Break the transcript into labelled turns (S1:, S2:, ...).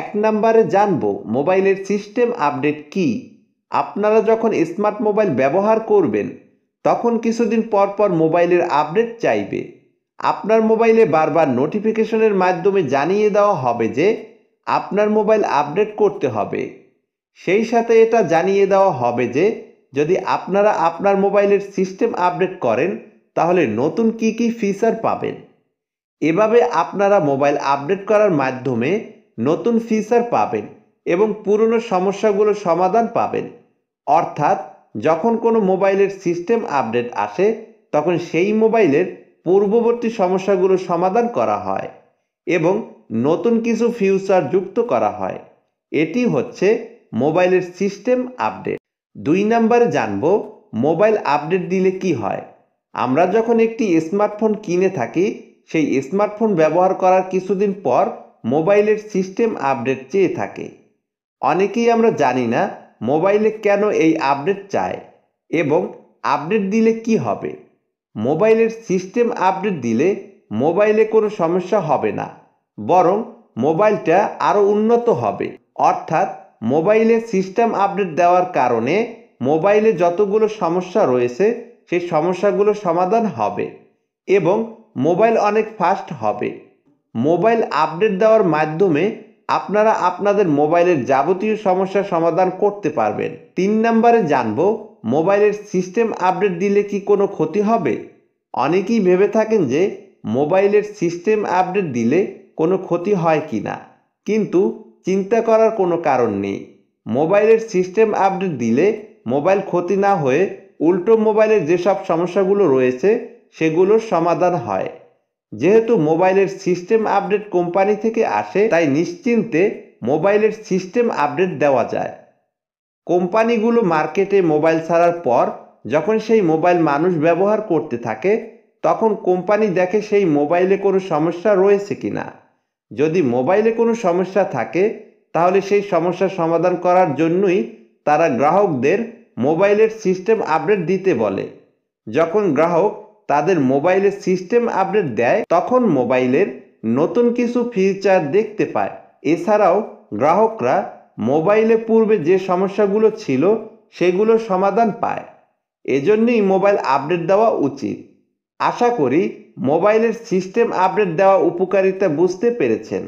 S1: এক নম্বরে জানব মোবাইলের সিস্টেম আপডেট কি আপনারা যখন স্মার্ট মোবাইল ব্যবহার করবেন তখন কিছুদিন পর পর মোবাইলের আপডেট চাইবে আপনার মোবাইলে বারবার নোটিফিকেশনের মাধ্যমে জানিয়ে দেওয়া হবে যে আপনার মোবাইল আপডেট করতে হবে সেই সাথে এটা জানিয়ে দেওয়া হবে যে যদি আপনারা আপনার মোবাইলের সিস্টেম আপডেট করেন তাহলে নতুন কি কি ফিচার পাবেন এভাবে আপনারা মোবাইল আপডেট করার মাধ্যমে নতুন ফিচার পাবেন এবং পুরনো সমস্যাগুলোর সমাধান পাবেন অর্থাৎ যখন কোনো মোবাইলের সিস্টেম আপডেট আসে তখন সেই মোবাইলের পূর্ববর্তী সমস্যাগুলো সমাধান করা হয় এবং নতুন কিছু ফিউচার যুক্ত করা হয় এটি হচ্ছে মোবাইলের সিস্টেম আপডেট দুই নম্বরে জানব মোবাইল আপডেট দিলে কি হয় আমরা যখন একটি স্মার্টফোন কিনে থাকি সেই স্মার্টফোন ব্যবহার করার কিছুদিন পর মোবাইলের সিস্টেম আপডেট চেয়ে থাকে অনেকেই আমরা জানি না মোবাইলে কেন এই আপডেট চায় এবং আপডেট দিলে কি হবে মোবাইলের সিস্টেম আপডেট দিলে মোবাইলে কোনো সমস্যা হবে না বরং মোবাইলটা আরও উন্নত হবে অর্থাৎ মোবাইলে সিস্টেম আপডেট দেওয়ার কারণে মোবাইলে যতগুলো সমস্যা রয়েছে সেই সমস্যাগুলো সমাধান হবে এবং মোবাইল অনেক ফাস্ট হবে মোবাইল আপডেট দেওয়ার মাধ্যমে আপনারা আপনাদের মোবাইলের যাবতীয় সমস্যার সমাধান করতে পারবেন তিন নম্বরে জানব মোবাইলের সিস্টেম আপডেট দিলে কি কোনো ক্ষতি হবে অনেকেই ভেবে থাকেন যে মোবাইলের সিস্টেম আপডেট দিলে কোনো ক্ষতি হয় কি না কিন্তু চিন্তা করার কোনো কারণ নেই মোবাইলের সিস্টেম আপডেট দিলে মোবাইল ক্ষতি না হয়ে উল্টো মোবাইলের যেসব সমস্যাগুলো রয়েছে সেগুলোর সমাধান হয় যেহেতু মোবাইলের সিস্টেম আপডেট কোম্পানি থেকে আসে তাই নিশ্চিন্তে মোবাইলের সিস্টেম আপডেট দেওয়া যায় কোম্পানিগুলো মার্কেটে মোবাইল ছাড়ার পর যখন সেই মোবাইল মানুষ ব্যবহার করতে থাকে তখন কোম্পানি দেখে সেই মোবাইলে কোনো সমস্যা রয়েছে কি না যদি মোবাইলে কোনো সমস্যা থাকে তাহলে সেই সমস্যার সমাধান করার জন্যই তারা গ্রাহকদের মোবাইলের সিস্টেম আপডেট দিতে বলে যখন গ্রাহক তাদের মোবাইলে সিস্টেম আপডেট দেয় তখন মোবাইলের নতুন কিছু ফিচার দেখতে পায় এছাড়াও গ্রাহকরা মোবাইলে পূর্বে যে সমস্যাগুলো ছিল সেগুলো সমাধান পায় এজন্যই মোবাইল আপডেট দেওয়া উচিত আশা করি মোবাইলের সিস্টেম আপডেট দেওয়া উপকারিতা বুঝতে পেরেছেন